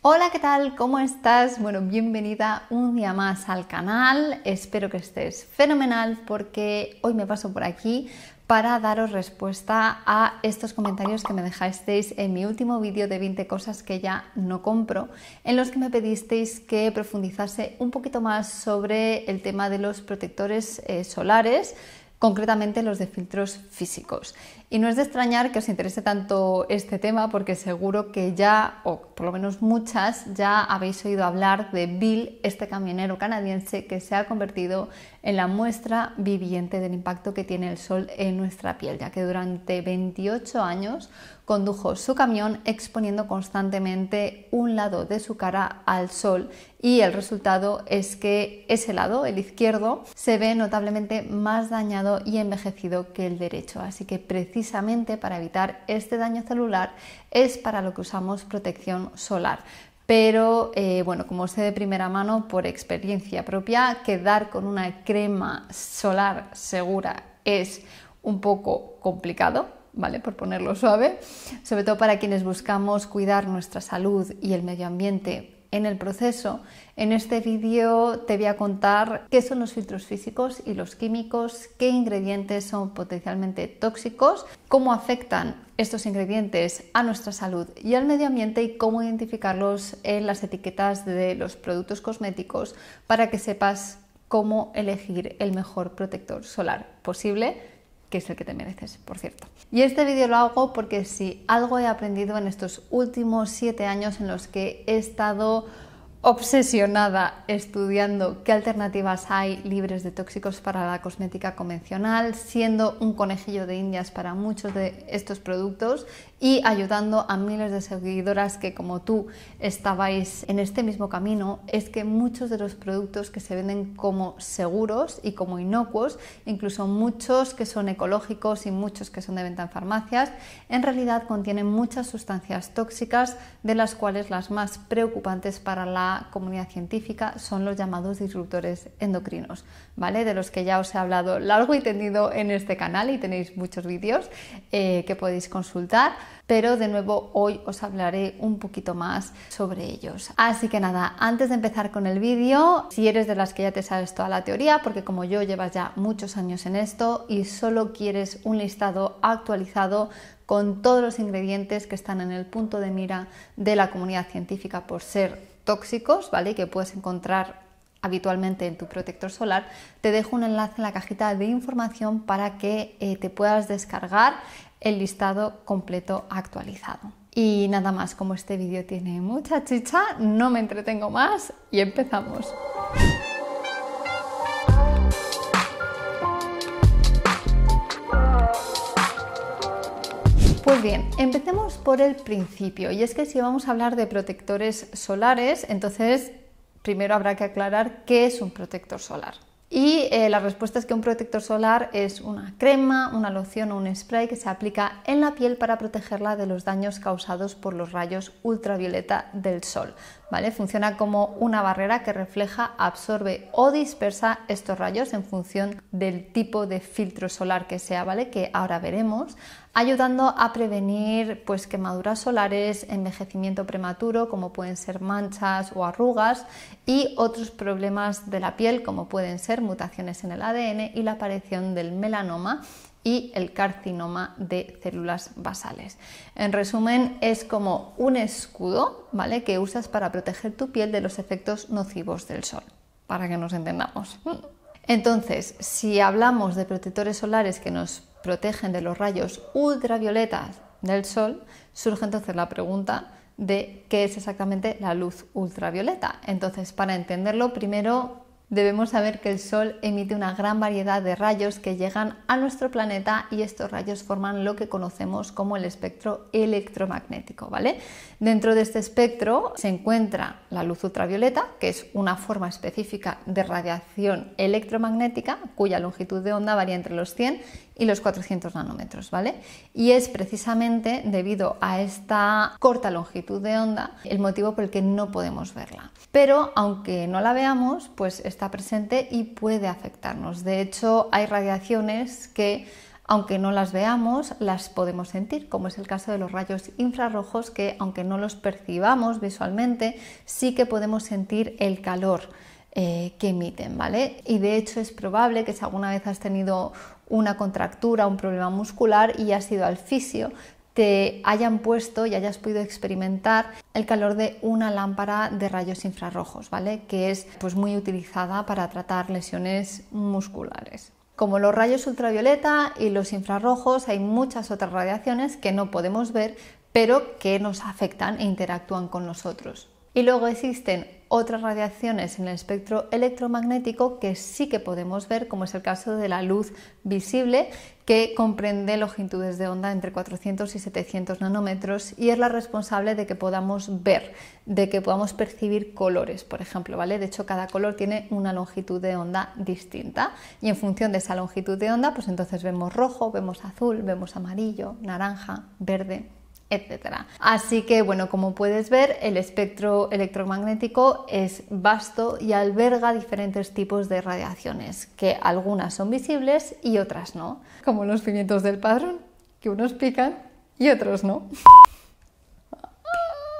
Hola, ¿qué tal? ¿Cómo estás? Bueno, bienvenida un día más al canal. Espero que estés fenomenal porque hoy me paso por aquí para daros respuesta a estos comentarios que me dejasteis en mi último vídeo de 20 cosas que ya no compro, en los que me pedisteis que profundizase un poquito más sobre el tema de los protectores eh, solares concretamente los de filtros físicos. Y no es de extrañar que os interese tanto este tema porque seguro que ya, o por lo menos muchas, ya habéis oído hablar de Bill, este camionero canadiense que se ha convertido en la muestra viviente del impacto que tiene el sol en nuestra piel, ya que durante 28 años condujo su camión exponiendo constantemente un lado de su cara al sol y el resultado es que ese lado, el izquierdo, se ve notablemente más dañado y envejecido que el derecho. Así que precisamente para evitar este daño celular es para lo que usamos protección solar pero eh, bueno, como sé de primera mano por experiencia propia, quedar con una crema solar segura es un poco complicado, ¿vale? Por ponerlo suave, sobre todo para quienes buscamos cuidar nuestra salud y el medio ambiente en el proceso. En este vídeo te voy a contar qué son los filtros físicos y los químicos, qué ingredientes son potencialmente tóxicos, cómo afectan estos ingredientes a nuestra salud y al medio ambiente y cómo identificarlos en las etiquetas de los productos cosméticos para que sepas cómo elegir el mejor protector solar posible que es el que te mereces, por cierto. Y este vídeo lo hago porque si algo he aprendido en estos últimos siete años en los que he estado obsesionada estudiando qué alternativas hay libres de tóxicos para la cosmética convencional, siendo un conejillo de indias para muchos de estos productos y ayudando a miles de seguidoras que como tú estabais en este mismo camino, es que muchos de los productos que se venden como seguros y como inocuos, incluso muchos que son ecológicos y muchos que son de venta en farmacias, en realidad contienen muchas sustancias tóxicas de las cuales las más preocupantes para la comunidad científica son los llamados disruptores endocrinos, ¿vale? De los que ya os he hablado largo y tendido en este canal y tenéis muchos vídeos eh, que podéis consultar, pero de nuevo hoy os hablaré un poquito más sobre ellos. Así que nada, antes de empezar con el vídeo, si eres de las que ya te sabes toda la teoría, porque como yo llevas ya muchos años en esto y solo quieres un listado actualizado con todos los ingredientes que están en el punto de mira de la comunidad científica por ser tóxicos, ¿vale? Que puedes encontrar habitualmente en tu protector solar, te dejo un enlace en la cajita de información para que eh, te puedas descargar el listado completo actualizado. Y nada más, como este vídeo tiene mucha chicha, no me entretengo más y empezamos. Pues bien, empecemos por el principio, y es que si vamos a hablar de protectores solares, entonces primero habrá que aclarar qué es un protector solar. Y eh, la respuesta es que un protector solar es una crema, una loción o un spray que se aplica en la piel para protegerla de los daños causados por los rayos ultravioleta del sol. Funciona como una barrera que refleja, absorbe o dispersa estos rayos en función del tipo de filtro solar que sea, ¿vale? Que ahora veremos, ayudando a prevenir pues quemaduras solares, envejecimiento prematuro, como pueden ser manchas o arrugas y otros problemas de la piel como pueden ser mutaciones en el ADN y la aparición del melanoma y el carcinoma de células basales. En resumen, es como un escudo, ¿vale? que usas para proteger tu piel de los efectos nocivos del sol, para que nos entendamos. Entonces, si hablamos de protectores solares que nos protegen de los rayos ultravioletas del sol, surge entonces la pregunta de qué es exactamente la luz ultravioleta. Entonces, para entenderlo, primero Debemos saber que el Sol emite una gran variedad de rayos que llegan a nuestro planeta y estos rayos forman lo que conocemos como el espectro electromagnético, ¿vale? Dentro de este espectro se encuentra la luz ultravioleta, que es una forma específica de radiación electromagnética cuya longitud de onda varía entre los 100 y los 400 nanómetros, ¿vale? Y es precisamente debido a esta corta longitud de onda el motivo por el que no podemos verla. Pero aunque no la veamos, pues está presente y puede afectarnos. De hecho, hay radiaciones que aunque no las veamos, las podemos sentir, como es el caso de los rayos infrarrojos, que aunque no los percibamos visualmente, sí que podemos sentir el calor eh, que emiten, ¿vale? Y de hecho es probable que si alguna vez has tenido una contractura, un problema muscular y has ido al fisio, te hayan puesto y hayas podido experimentar el calor de una lámpara de rayos infrarrojos, ¿vale? Que es pues muy utilizada para tratar lesiones musculares. Como los rayos ultravioleta y los infrarrojos, hay muchas otras radiaciones que no podemos ver, pero que nos afectan e interactúan con nosotros. Y luego existen otras radiaciones en el espectro electromagnético que sí que podemos ver, como es el caso de la luz visible, que comprende longitudes de onda entre 400 y 700 nanómetros y es la responsable de que podamos ver, de que podamos percibir colores, por ejemplo, ¿vale? De hecho, cada color tiene una longitud de onda distinta y en función de esa longitud de onda, pues entonces vemos rojo, vemos azul, vemos amarillo, naranja, verde, etcétera. Así que bueno, como puedes ver, el espectro electromagnético es vasto y alberga diferentes tipos de radiaciones, que algunas son visibles y otras no, como los pimientos del padrón, que unos pican y otros no.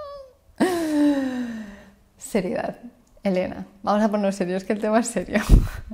Seriedad. Elena, vamos a ponernos serios, que el tema es serio.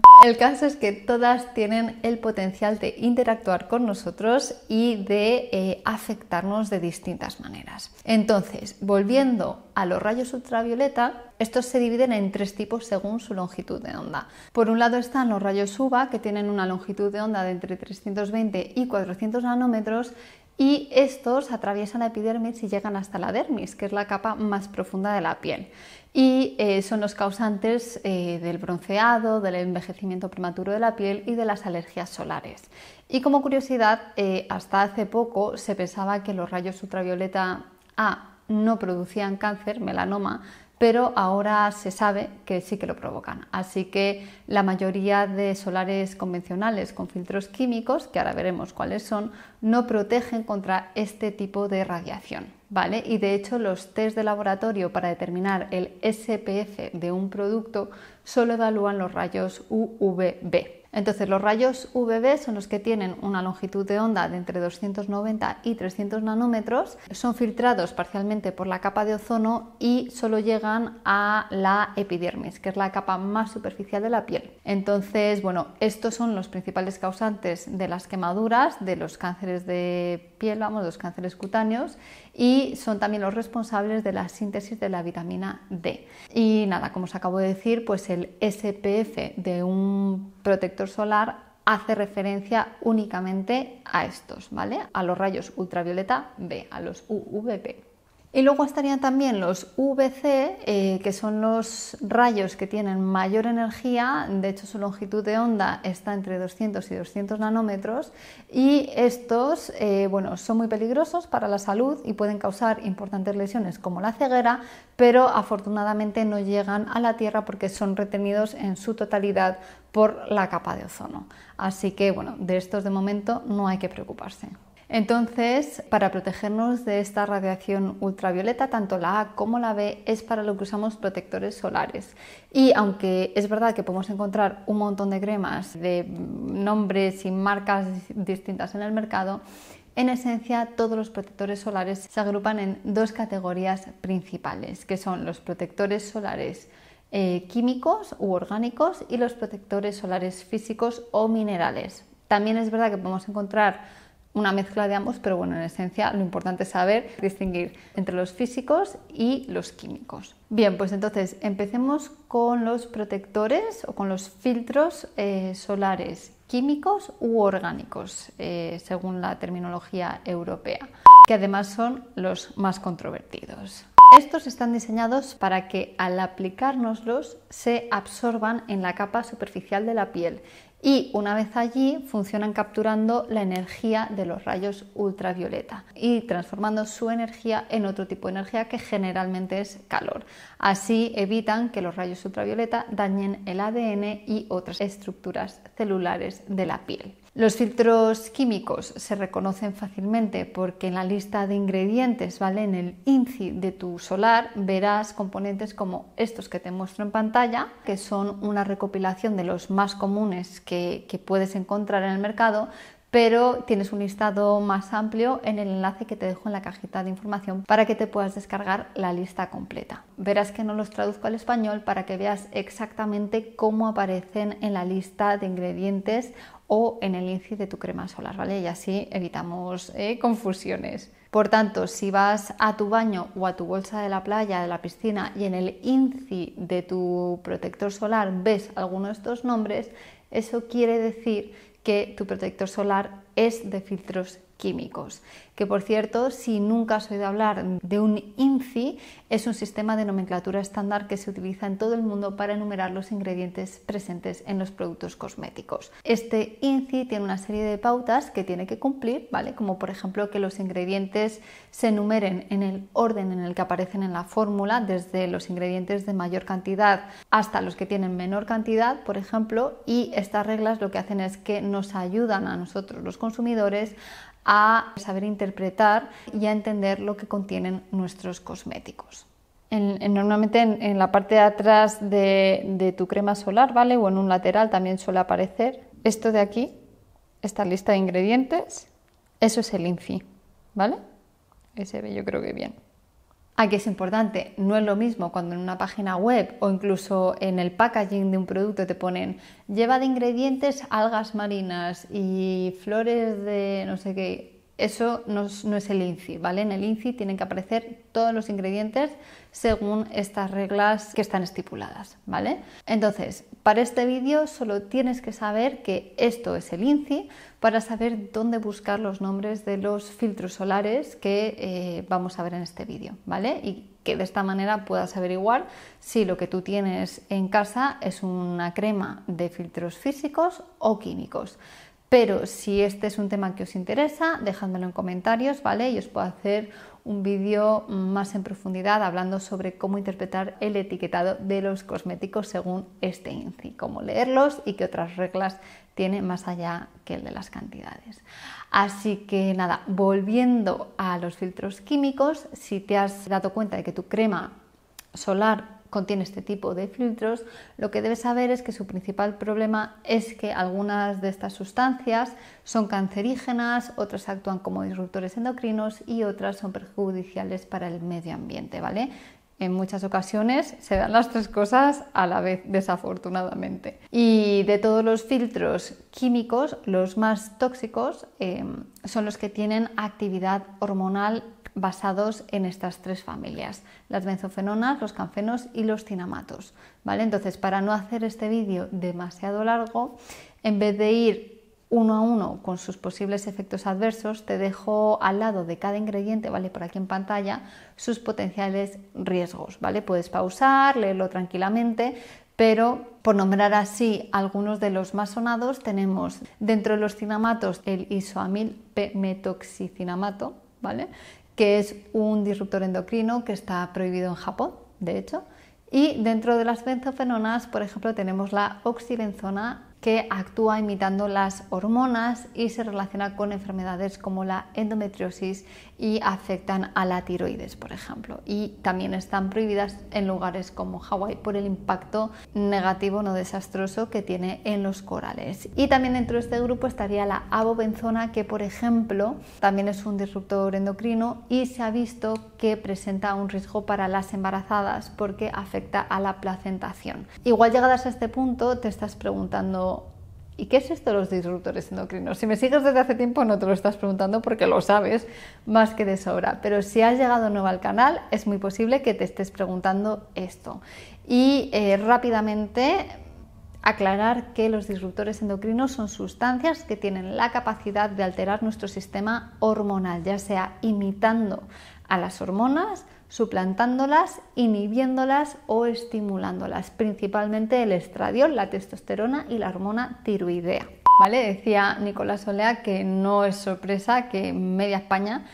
El caso es que todas tienen el potencial de interactuar con nosotros y de eh, afectarnos de distintas maneras. Entonces, volviendo a los rayos ultravioleta, estos se dividen en tres tipos según su longitud de onda. Por un lado están los rayos UVA, que tienen una longitud de onda de entre 320 y 400 nanómetros, y estos atraviesan la epidermis y llegan hasta la dermis, que es la capa más profunda de la piel. Y eh, son los causantes eh, del bronceado, del envejecimiento prematuro de la piel y de las alergias solares. Y como curiosidad, eh, hasta hace poco se pensaba que los rayos ultravioleta A no producían cáncer, melanoma, pero ahora se sabe que sí que lo provocan. Así que la mayoría de solares convencionales con filtros químicos, que ahora veremos cuáles son, no protegen contra este tipo de radiación. ¿Vale? Y de hecho los test de laboratorio para determinar el SPF de un producto solo evalúan los rayos UVB, entonces, los rayos UVB son los que tienen una longitud de onda de entre 290 y 300 nanómetros, son filtrados parcialmente por la capa de ozono y solo llegan a la epidermis, que es la capa más superficial de la piel. Entonces, bueno, estos son los principales causantes de las quemaduras, de los cánceres de piel, vamos, los cánceres cutáneos y son también los responsables de la síntesis de la vitamina D. Y nada, como os acabo de decir, pues el SPF de un protector solar hace referencia únicamente a estos, ¿vale? A los rayos ultravioleta B, a los UVP y luego estarían también los VC, eh, que son los rayos que tienen mayor energía, de hecho su longitud de onda está entre 200 y 200 nanómetros, y estos eh, bueno, son muy peligrosos para la salud y pueden causar importantes lesiones como la ceguera, pero afortunadamente no llegan a la Tierra porque son retenidos en su totalidad por la capa de ozono. Así que bueno, de estos de momento no hay que preocuparse. Entonces, para protegernos de esta radiación ultravioleta, tanto la A como la B es para lo que usamos protectores solares. Y aunque es verdad que podemos encontrar un montón de cremas de nombres y marcas distintas en el mercado, en esencia, todos los protectores solares se agrupan en dos categorías principales, que son los protectores solares eh, químicos u orgánicos y los protectores solares físicos o minerales. También es verdad que podemos encontrar una mezcla de ambos, pero bueno, en esencia lo importante es saber distinguir entre los físicos y los químicos. Bien, pues entonces empecemos con los protectores o con los filtros eh, solares químicos u orgánicos, eh, según la terminología europea, que además son los más controvertidos. Estos están diseñados para que al aplicárnoslos se absorban en la capa superficial de la piel y una vez allí funcionan capturando la energía de los rayos ultravioleta y transformando su energía en otro tipo de energía que generalmente es calor. Así evitan que los rayos ultravioleta dañen el ADN y otras estructuras celulares de la piel. Los filtros químicos se reconocen fácilmente porque en la lista de ingredientes, ¿vale? En el INCI de tu solar verás componentes como estos que te muestro en pantalla, que son una recopilación de los más comunes que, que puedes encontrar en el mercado, pero tienes un listado más amplio en el enlace que te dejo en la cajita de información para que te puedas descargar la lista completa. Verás que no los traduzco al español para que veas exactamente cómo aparecen en la lista de ingredientes o en el INCI de tu crema solar, ¿vale? Y así evitamos eh, confusiones. Por tanto, si vas a tu baño o a tu bolsa de la playa, de la piscina y en el INCI de tu protector solar ves alguno de estos nombres, eso quiere decir que tu protector solar es de filtros químicos. Que por cierto, si nunca has oído hablar de un INCI, es un sistema de nomenclatura estándar que se utiliza en todo el mundo para enumerar los ingredientes presentes en los productos cosméticos. Este INCI tiene una serie de pautas que tiene que cumplir, ¿vale? Como por ejemplo que los ingredientes se enumeren en el orden en el que aparecen en la fórmula, desde los ingredientes de mayor cantidad hasta los que tienen menor cantidad, por ejemplo, y estas reglas lo que hacen es que nos ayudan a nosotros los consumidores a saber interpretar y a entender lo que contienen nuestros cosméticos. normalmente en, la parte de atrás de, tu crema solar, ¿vale? O en un lateral también suele aparecer esto de aquí, esta lista de ingredientes, eso es el INFI, ¿vale? Ese ve yo creo que bien. Aquí es importante. No es lo mismo cuando en una página web o incluso en el packaging de un producto te ponen lleva de ingredientes algas marinas y flores de no sé qué eso no es, el INCI, ¿vale? En el INCI tienen que aparecer todos los ingredientes según estas reglas que están estipuladas, ¿vale? Entonces, para este vídeo solo tienes que saber que esto es el INCI para saber dónde buscar los nombres de los filtros solares que eh, vamos a ver en este vídeo, ¿vale? Y que de esta manera puedas averiguar si lo que tú tienes en casa es una crema de filtros físicos o químicos. Pero si este es un tema que os interesa, dejándolo en comentarios, ¿vale? Y os puedo hacer un vídeo más en profundidad hablando sobre cómo interpretar el etiquetado de los cosméticos según este INCI, cómo leerlos y qué otras reglas tiene más allá que el de las cantidades. Así que nada, volviendo a los filtros químicos, si te has dado cuenta de que tu crema solar contiene este tipo de filtros, lo que debes saber es que su principal problema es que algunas de estas sustancias son cancerígenas, otras actúan como disruptores endocrinos y otras son perjudiciales para el medio ambiente, ¿vale? En muchas ocasiones se dan las tres cosas a la vez, desafortunadamente. Y de todos los filtros químicos, los más tóxicos eh, son los que tienen actividad hormonal basados en estas tres familias, las benzofenonas, los canfenos y los cinamatos. ¿vale? Entonces, para no hacer este vídeo demasiado largo, en vez de ir uno a uno con sus posibles efectos adversos, te dejo al lado de cada ingrediente, ¿vale? Por aquí en pantalla, sus potenciales riesgos, ¿vale? Puedes pausar, leerlo tranquilamente, pero por nombrar así algunos de los más sonados, tenemos dentro de los cinamatos el isoamil p metoxicinamato, ¿vale? Que es un disruptor endocrino que está prohibido en Japón, de hecho. Y dentro de las benzofenonas, por ejemplo, tenemos la oxibenzona que actúa imitando las hormonas y se relaciona con enfermedades como la endometriosis y afectan a la tiroides, por ejemplo. Y también están prohibidas en lugares como Hawái por el impacto negativo no desastroso que tiene en los corales. Y también dentro de este grupo estaría la abobenzona, que por ejemplo también es un disruptor endocrino y se ha visto que presenta un riesgo para las embarazadas porque afecta a la placentación. Igual llegadas a este punto te estás preguntando ¿Y qué es esto de los disruptores endocrinos? Si me sigues desde hace tiempo no te lo estás preguntando porque lo sabes más que de sobra, pero si has llegado nuevo al canal es muy posible que te estés preguntando esto. Y eh, rápidamente aclarar que los disruptores endocrinos son sustancias que tienen la capacidad de alterar nuestro sistema hormonal, ya sea imitando a las hormonas, suplantándolas, inhibiéndolas o estimulándolas, principalmente el estradiol, la testosterona y la hormona tiroidea. ¿Vale? Decía Nicolás Olea que no es sorpresa que media España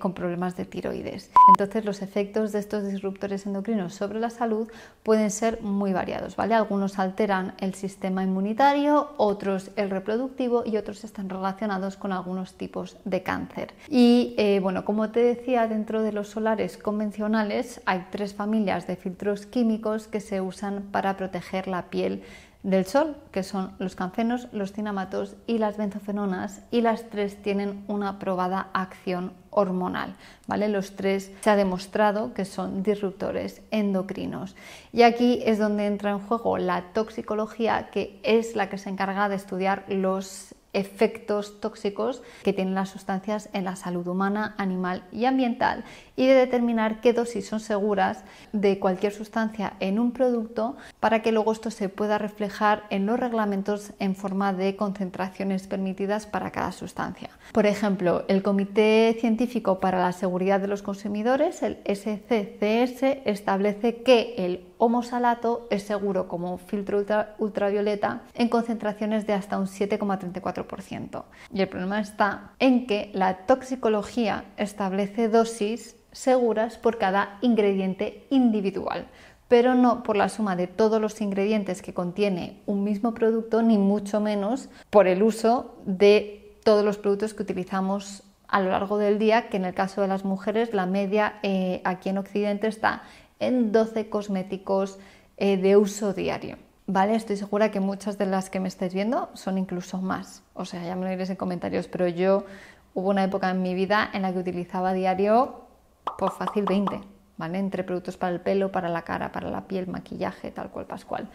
con problemas de tiroides. Entonces los efectos de estos disruptores endocrinos sobre la salud pueden ser muy variados, ¿vale? Algunos alteran el sistema inmunitario, otros el reproductivo y otros están relacionados con algunos tipos de cáncer. Y eh, bueno, como te decía, dentro de los solares convencionales hay tres familias de filtros químicos que se usan para proteger la piel del sol, que son los cancenos, los cinamatos y las benzofenonas, y las tres tienen una probada acción hormonal, ¿vale? Los tres se ha demostrado que son disruptores endocrinos. Y aquí es donde entra en juego la toxicología, que es la que se encarga de estudiar los efectos tóxicos que tienen las sustancias en la salud humana, animal y ambiental y de determinar qué dosis son seguras de cualquier sustancia en un producto para que luego esto se pueda reflejar en los reglamentos en forma de concentraciones permitidas para cada sustancia. Por ejemplo, el Comité Científico para la Seguridad de los Consumidores, el SCCS, establece que el homosalato es seguro como filtro ultravioleta en concentraciones de hasta un 7,34%. Y el problema está en que la toxicología establece dosis seguras por cada ingrediente individual, pero no por la suma de todos los ingredientes que contiene un mismo producto, ni mucho menos por el uso de todos los productos que utilizamos a lo largo del día, que en el caso de las mujeres la media eh, aquí en Occidente está en 12 cosméticos eh, de uso diario. ¿Vale? Estoy segura que muchas de las que me estáis viendo son incluso más. O sea, ya me lo diréis en comentarios, pero yo hubo una época en mi vida en la que utilizaba diario por pues fácil 20. Entre productos para el pelo, para la cara, para la piel, maquillaje, tal cual, pascual.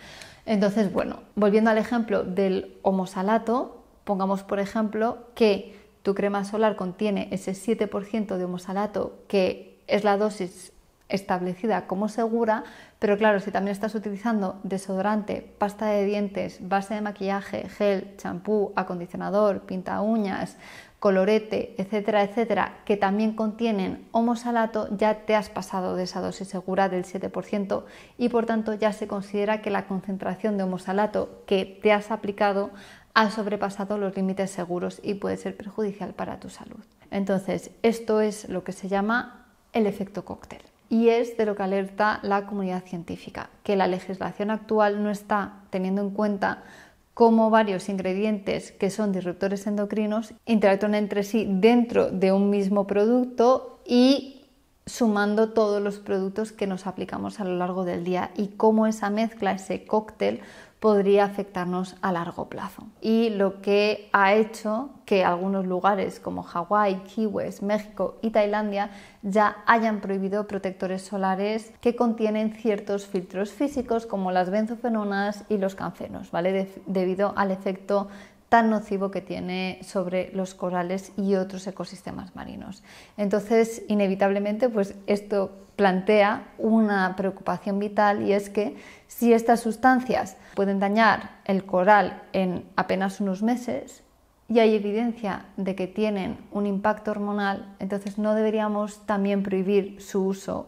Entonces, bueno, volviendo al ejemplo del homosalato, pongamos por ejemplo que tu crema solar contiene ese 7% de homosalato que es la dosis establecida como segura, pero claro, si también estás utilizando desodorante, pasta de dientes, base de maquillaje, gel, champú, acondicionador, pinta uñas, colorete, etcétera, etcétera, que también contienen homosalato, ya te has pasado de esa dosis segura del 7% y por tanto ya se considera que la concentración de homosalato que te has aplicado ha sobrepasado los límites seguros y puede ser perjudicial para tu salud. Entonces, esto es lo que se llama el efecto cóctel y es de lo que alerta la comunidad científica, que la legislación actual no está teniendo en cuenta cómo varios ingredientes que son disruptores endocrinos interactúan entre sí dentro de un mismo producto y sumando todos los productos que nos aplicamos a lo largo del día y cómo esa mezcla, ese cóctel, podría afectarnos a largo plazo. Y lo que ha hecho que algunos lugares como Hawái, Key México y Tailandia ya hayan prohibido protectores solares que contienen ciertos filtros físicos como las benzofenonas y los cancenos, ¿vale? debido al efecto tan nocivo que tiene sobre los corales y otros ecosistemas marinos. Entonces, inevitablemente, pues esto plantea una preocupación vital y es que si estas sustancias pueden dañar el coral en apenas unos meses y hay evidencia de que tienen un impacto hormonal, entonces no deberíamos también prohibir su uso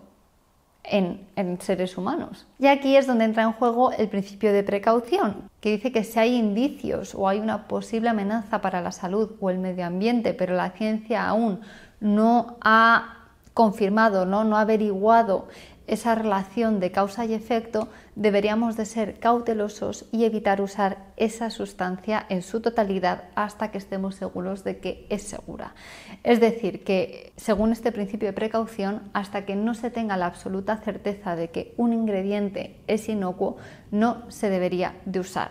en, seres humanos. Y aquí es donde entra en juego el principio de precaución, que dice que si hay indicios o hay una posible amenaza para la salud o el medio ambiente, pero la ciencia aún no ha confirmado, no, no ha averiguado esa relación de causa y efecto, deberíamos de ser cautelosos y evitar usar esa sustancia en su totalidad hasta que estemos seguros de que es segura. Es decir, que según este principio de precaución, hasta que no se tenga la absoluta certeza de que un ingrediente es inocuo, no se debería de usar.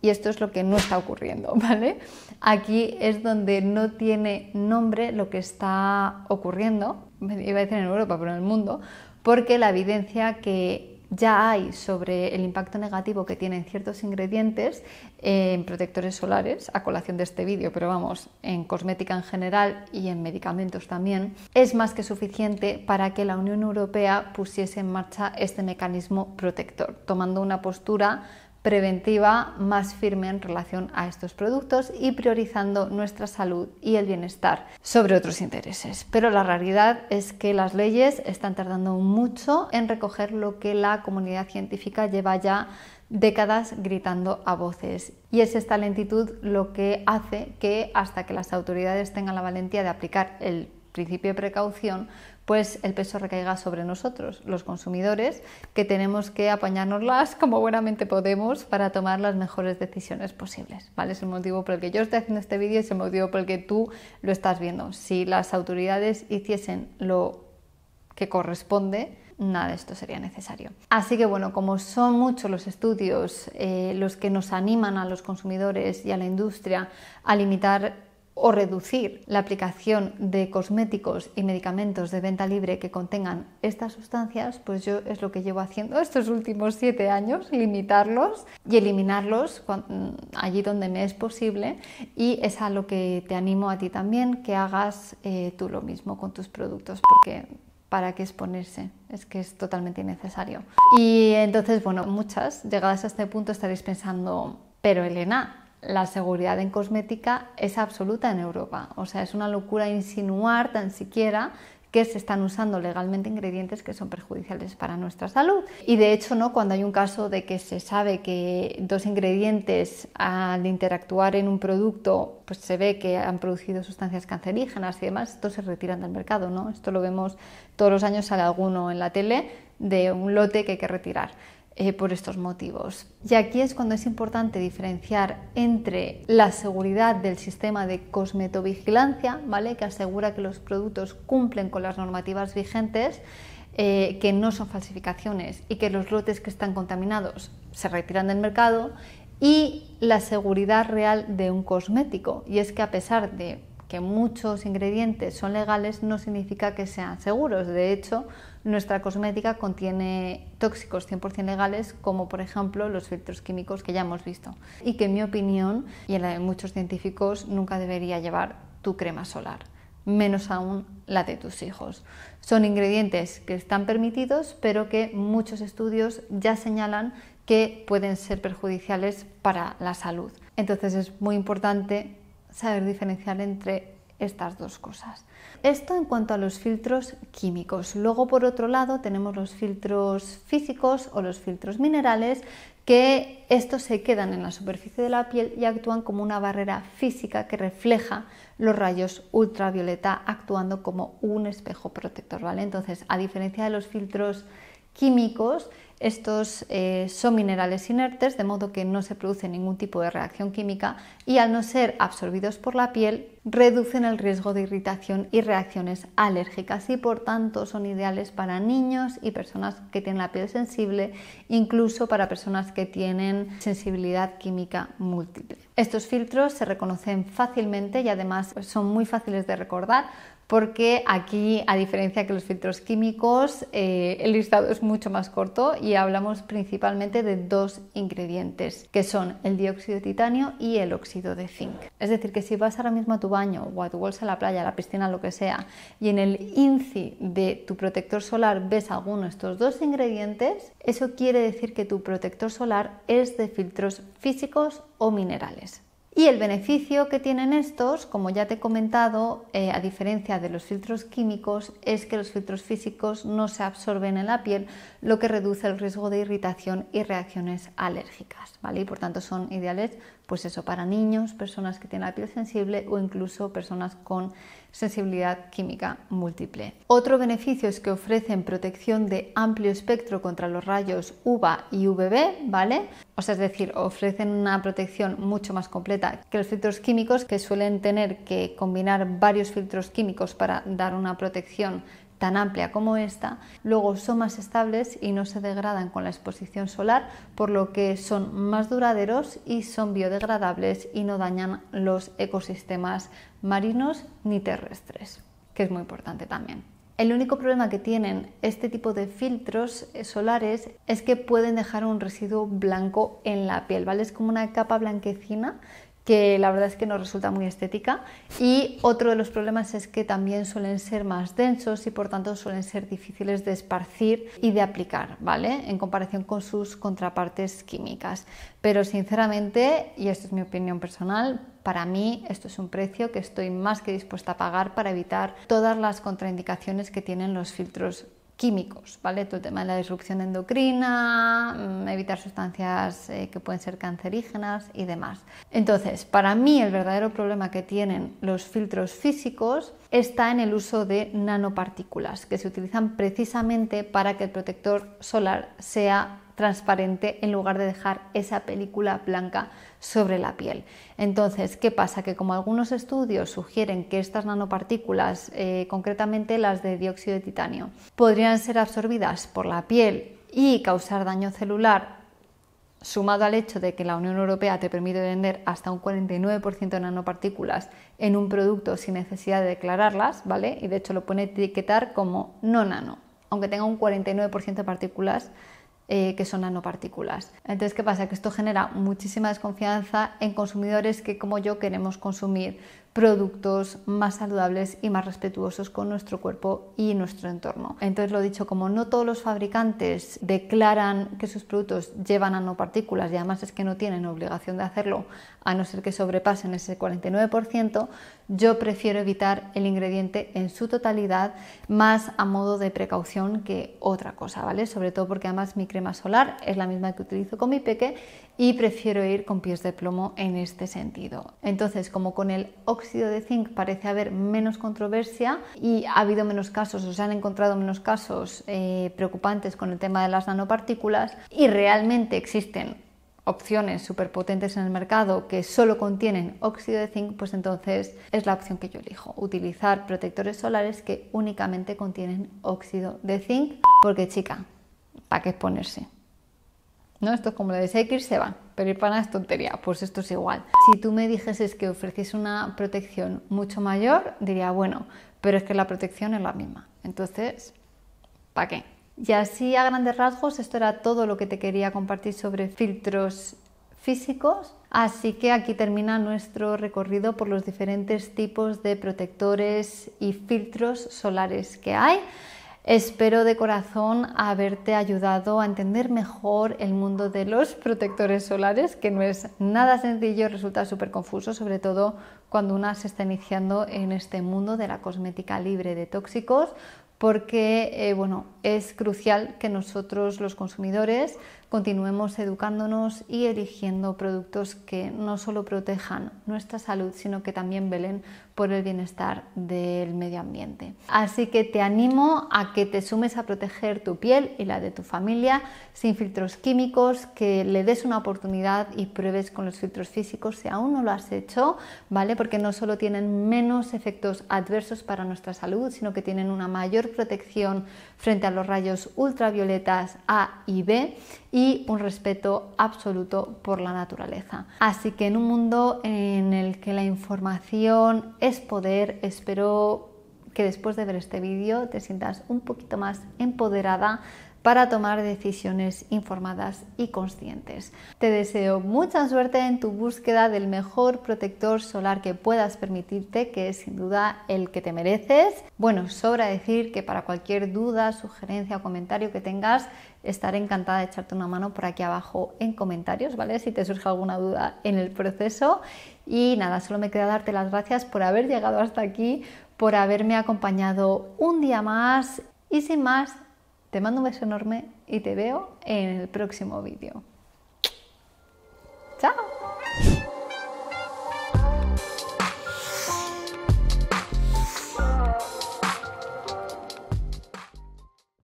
Y esto es lo que no está ocurriendo, ¿vale? Aquí es donde no tiene nombre lo que está ocurriendo, iba a decir en Europa, pero en el mundo, porque la evidencia que ya hay sobre el impacto negativo que tienen ciertos ingredientes eh, en protectores solares, a colación de este vídeo, pero vamos, en cosmética en general y en medicamentos también, es más que suficiente para que la Unión Europea pusiese en marcha este mecanismo protector, tomando una postura preventiva más firme en relación a estos productos y priorizando nuestra salud y el bienestar sobre otros intereses. Pero la realidad es que las leyes están tardando mucho en recoger lo que la comunidad científica lleva ya décadas gritando a voces. Y es esta lentitud lo que hace que hasta que las autoridades tengan la valentía de aplicar el principio de precaución, pues el peso recaiga sobre nosotros, los consumidores, que tenemos que apañárnoslas como buenamente podemos para tomar las mejores decisiones posibles. ¿vale? Es el motivo por el que yo estoy haciendo este vídeo, y es el motivo por el que tú lo estás viendo. Si las autoridades hiciesen lo que corresponde, nada de esto sería necesario. Así que bueno, como son muchos los estudios eh, los que nos animan a los consumidores y a la industria a limitar o reducir la aplicación de cosméticos y medicamentos de venta libre que contengan estas sustancias, pues yo es lo que llevo haciendo estos últimos siete años, limitarlos y eliminarlos mm, allí donde me es posible. Y es a lo que te animo a ti también, que hagas eh, tú lo mismo con tus productos, porque para qué exponerse, es que es totalmente innecesario. Y entonces, bueno, muchas, llegadas a este punto, estaréis pensando, pero Elena, la seguridad en cosmética es absoluta en Europa. O sea, es una locura insinuar tan siquiera que se están usando legalmente ingredientes que son perjudiciales para nuestra salud. Y de hecho, ¿no? cuando hay un caso de que se sabe que dos ingredientes al interactuar en un producto pues se ve que han producido sustancias cancerígenas y demás, estos se retiran del mercado. ¿no? Esto lo vemos todos los años, sale alguno en la tele de un lote que hay que retirar. Eh, por estos motivos. Y aquí es cuando es importante diferenciar entre la seguridad del sistema de cosmetovigilancia, ¿vale? que asegura que los productos cumplen con las normativas vigentes, eh, que no son falsificaciones y que los lotes que están contaminados se retiran del mercado, y la seguridad real de un cosmético. Y es que a pesar de muchos ingredientes son legales no significa que sean seguros. De hecho, nuestra cosmética contiene tóxicos 100% legales, como por ejemplo los filtros químicos que ya hemos visto, y que en mi opinión y en la de muchos científicos nunca debería llevar tu crema solar, menos aún la de tus hijos. Son ingredientes que están permitidos, pero que muchos estudios ya señalan que pueden ser perjudiciales para la salud. Entonces es muy importante saber diferenciar entre estas dos cosas. Esto en cuanto a los filtros químicos. Luego, por otro lado, tenemos los filtros físicos o los filtros minerales, que estos se quedan en la superficie de la piel y actúan como una barrera física que refleja los rayos ultravioleta, actuando como un espejo protector, ¿vale? Entonces, a diferencia de los filtros químicos, estos eh, son minerales inertes, de modo que no se produce ningún tipo de reacción química y al no ser absorbidos por la piel, reducen el riesgo de irritación y reacciones alérgicas y por tanto son ideales para niños y personas que tienen la piel sensible, incluso para personas que tienen sensibilidad química múltiple. Estos filtros se reconocen fácilmente y además son muy fáciles de recordar porque aquí, a diferencia que los filtros químicos, eh, el listado es mucho más corto y hablamos principalmente de dos ingredientes, que son el dióxido de titanio y el óxido de zinc. Es decir, que si vas ahora mismo a tu baño o a tu bolsa a la playa, a la piscina, lo que sea, y en el INCI de tu protector solar ves alguno de estos dos ingredientes, eso quiere decir que tu protector solar es de filtros físicos o minerales. Y el beneficio que tienen estos, como ya te he comentado, eh, a diferencia de los filtros químicos, es que los filtros físicos no se absorben en la piel, lo que reduce el riesgo de irritación y reacciones alérgicas, ¿vale? por tanto son ideales pues eso, para niños, personas que tienen la piel sensible o incluso personas con sensibilidad química múltiple. Otro beneficio es que ofrecen protección de amplio espectro contra los rayos UVA y UVB, ¿vale? O sea, es decir, ofrecen una protección mucho más completa que los filtros químicos que suelen tener que combinar varios filtros químicos para dar una protección tan amplia como esta, luego son más estables y no se degradan con la exposición solar, por lo que son más duraderos y son biodegradables y no dañan los ecosistemas marinos ni terrestres, que es muy importante también. El único problema que tienen este tipo de filtros solares es que pueden dejar un residuo blanco en la piel, ¿vale? Es como una capa blanquecina que la verdad es que no resulta muy estética. Y otro de los problemas es que también suelen ser más densos y por tanto suelen ser difíciles de esparcir y de aplicar, ¿vale? En comparación con sus contrapartes químicas. Pero sinceramente, y esto es mi opinión personal, para mí esto es un precio que estoy más que dispuesta a pagar para evitar todas las contraindicaciones que tienen los filtros químicos, ¿vale? Todo el tema de la disrupción endocrina, mm, evitar sustancias eh, que pueden ser cancerígenas y demás. Entonces, para mí el verdadero problema que tienen los filtros físicos está en el uso de nanopartículas, que se utilizan precisamente para que el protector solar sea transparente en lugar de dejar esa película blanca sobre la piel. Entonces, ¿qué pasa? Que como algunos estudios sugieren que estas nanopartículas, eh, concretamente las de dióxido de titanio, podrían ser absorbidas por la piel y causar daño celular sumado al hecho de que la Unión Europea te permite vender hasta un 49% de nanopartículas en un producto sin necesidad de declararlas, ¿vale? Y de hecho lo pone etiquetar como no nano, aunque tenga un 49% de partículas eh, que son nanopartículas. Entonces, ¿qué pasa? Que esto genera muchísima desconfianza en consumidores que como yo queremos consumir productos más saludables y más respetuosos con nuestro cuerpo y nuestro entorno. Entonces, lo dicho, como no todos los fabricantes declaran que sus productos llevan nanopartículas y además es que no tienen obligación de hacerlo a no ser que sobrepasen ese 49%, yo prefiero evitar el ingrediente en su totalidad más a modo de precaución que otra cosa, ¿vale? Sobre todo porque además mi crema solar es la misma que utilizo con mi peque y prefiero ir con pies de plomo en este sentido. Entonces, como con el óxido óxido de zinc parece haber menos controversia y ha habido menos casos, o se han encontrado menos casos eh, preocupantes con el tema de las nanopartículas y realmente existen opciones superpotentes en el mercado que solo contienen óxido de zinc, pues entonces es la opción que yo elijo, utilizar protectores solares que únicamente contienen óxido de zinc, porque chica, ¿para qué exponerse? ¿no? Esto es como lo de si que se van, pero ir para nada es tontería, pues esto es igual. Si tú me dijeses que ofreces una protección mucho mayor, diría, bueno, pero es que la protección es la misma. Entonces, ¿para qué? Y así a grandes rasgos, esto era todo lo que te quería compartir sobre filtros físicos. Así que aquí termina nuestro recorrido por los diferentes tipos de protectores y filtros solares que hay. Espero de corazón haberte ayudado a entender mejor el mundo de los protectores solares, que no es nada sencillo, resulta súper confuso, sobre todo cuando una se está iniciando en este mundo de la cosmética libre de tóxicos, porque eh, bueno, es crucial que nosotros los consumidores continuemos educándonos y eligiendo productos que no solo protejan nuestra salud, sino que también velen por el bienestar del medio ambiente. Así que te animo a que te sumes a proteger tu piel y la de tu familia sin filtros químicos, que le des una oportunidad y pruebes con los filtros físicos si aún no lo has hecho, ¿vale? Porque no solo tienen menos efectos adversos para nuestra salud, sino que tienen una mayor protección frente a los rayos ultravioletas A y B y un respeto absoluto por la naturaleza. Así que en un mundo en el que la información es poder, espero que después de ver este vídeo te sientas un poquito más empoderada para tomar decisiones informadas y conscientes. Te deseo mucha suerte en tu búsqueda del mejor protector solar que puedas permitirte, que es sin duda el que te mereces. Bueno, sobra decir que para cualquier duda, sugerencia o comentario que tengas, estaré encantada de echarte una mano por aquí abajo en comentarios, ¿vale? Si te surge alguna duda en el proceso. Y nada, solo me queda darte las gracias por haber llegado hasta aquí, por haberme acompañado un día más y sin más, te mando un beso enorme y te veo en el próximo vídeo. ¡Chao!